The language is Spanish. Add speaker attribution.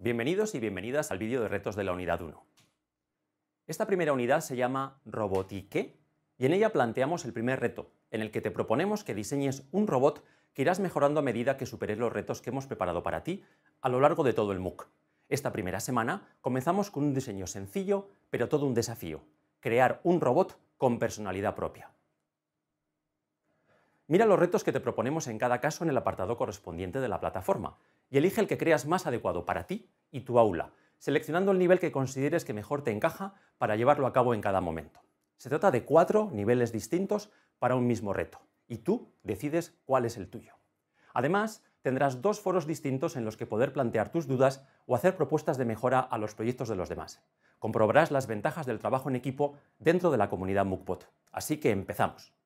Speaker 1: Bienvenidos
Speaker 2: y bienvenidas al vídeo de retos de la unidad 1. Esta primera unidad se llama Robotique y en ella planteamos el primer reto, en el que te proponemos que diseñes un robot que irás mejorando a medida que superes los retos que hemos preparado para ti a lo largo de todo el MOOC. Esta primera semana comenzamos con un diseño sencillo, pero todo un desafío, crear un robot con personalidad propia. Mira los retos que te proponemos en cada caso en el apartado correspondiente de la plataforma y elige el que creas más adecuado para ti y tu aula, seleccionando el nivel que consideres que mejor te encaja para llevarlo a cabo en cada momento. Se trata de cuatro niveles distintos para un mismo reto y tú decides cuál es el tuyo. Además, tendrás dos foros distintos en los que poder plantear tus dudas o hacer propuestas de mejora a los proyectos de los demás. Comprobarás las ventajas del trabajo en equipo dentro de la comunidad MOOCPOT. Así que empezamos.